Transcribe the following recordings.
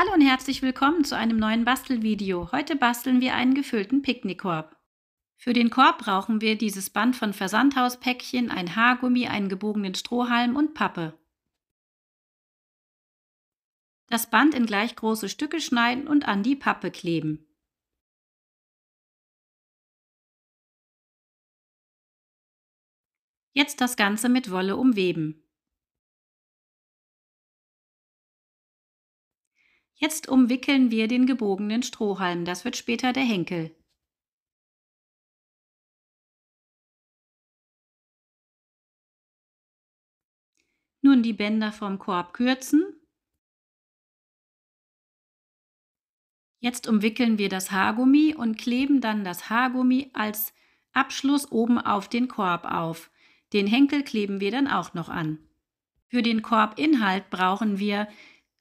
Hallo und herzlich willkommen zu einem neuen Bastelvideo. Heute basteln wir einen gefüllten Picknickkorb. Für den Korb brauchen wir dieses Band von Versandhauspäckchen, ein Haargummi, einen gebogenen Strohhalm und Pappe. Das Band in gleich große Stücke schneiden und an die Pappe kleben. Jetzt das Ganze mit Wolle umweben. Jetzt umwickeln wir den gebogenen Strohhalm, das wird später der Henkel. Nun die Bänder vom Korb kürzen. Jetzt umwickeln wir das Haargummi und kleben dann das Haargummi als Abschluss oben auf den Korb auf. Den Henkel kleben wir dann auch noch an. Für den Korbinhalt brauchen wir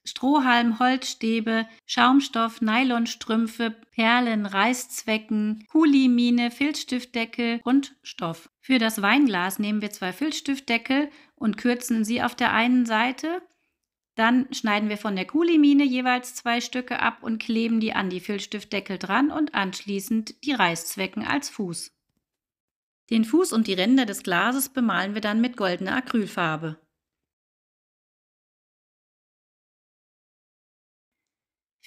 Strohhalm, Holzstäbe, Schaumstoff, Nylonstrümpfe, Perlen, Reißzwecken, Kulimine, Filzstiftdeckel und Stoff. Für das Weinglas nehmen wir zwei Filzstiftdeckel und kürzen sie auf der einen Seite. Dann schneiden wir von der Kulimine jeweils zwei Stücke ab und kleben die an die Filzstiftdeckel dran und anschließend die Reißzwecken als Fuß. Den Fuß und die Ränder des Glases bemalen wir dann mit goldener Acrylfarbe.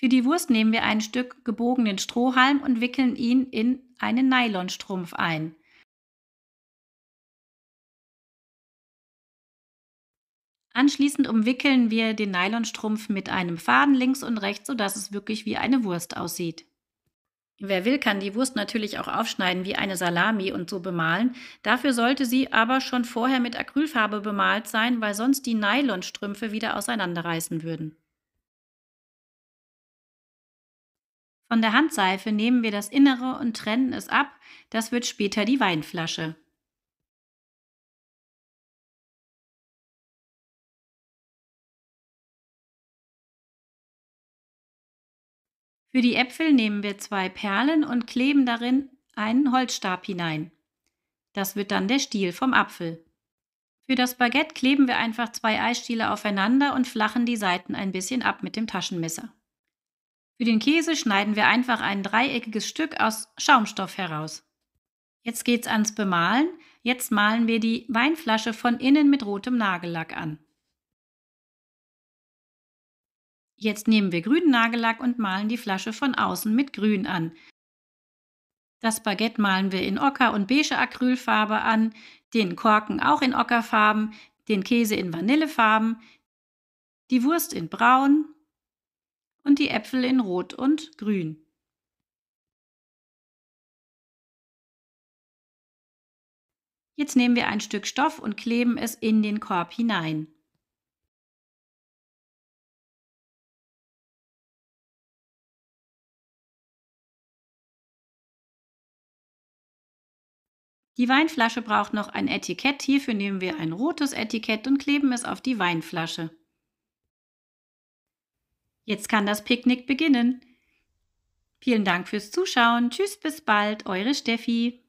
Für die Wurst nehmen wir ein Stück gebogenen Strohhalm und wickeln ihn in einen Nylonstrumpf ein. Anschließend umwickeln wir den Nylonstrumpf mit einem Faden links und rechts, sodass es wirklich wie eine Wurst aussieht. Wer will, kann die Wurst natürlich auch aufschneiden wie eine Salami und so bemalen. Dafür sollte sie aber schon vorher mit Acrylfarbe bemalt sein, weil sonst die Nylonstrümpfe wieder auseinanderreißen würden. Von der Handseife nehmen wir das Innere und trennen es ab, das wird später die Weinflasche. Für die Äpfel nehmen wir zwei Perlen und kleben darin einen Holzstab hinein. Das wird dann der Stiel vom Apfel. Für das Baguette kleben wir einfach zwei Eisstiele aufeinander und flachen die Seiten ein bisschen ab mit dem Taschenmesser. Für den Käse schneiden wir einfach ein dreieckiges Stück aus Schaumstoff heraus. Jetzt geht's ans Bemalen. Jetzt malen wir die Weinflasche von innen mit rotem Nagellack an. Jetzt nehmen wir grünen Nagellack und malen die Flasche von außen mit grün an. Das Baguette malen wir in Ocker und beige Acrylfarbe an, den Korken auch in Ockerfarben, den Käse in Vanillefarben, die Wurst in Braun, und die Äpfel in Rot und Grün. Jetzt nehmen wir ein Stück Stoff und kleben es in den Korb hinein. Die Weinflasche braucht noch ein Etikett. Hierfür nehmen wir ein rotes Etikett und kleben es auf die Weinflasche. Jetzt kann das Picknick beginnen. Vielen Dank fürs Zuschauen. Tschüss, bis bald, eure Steffi.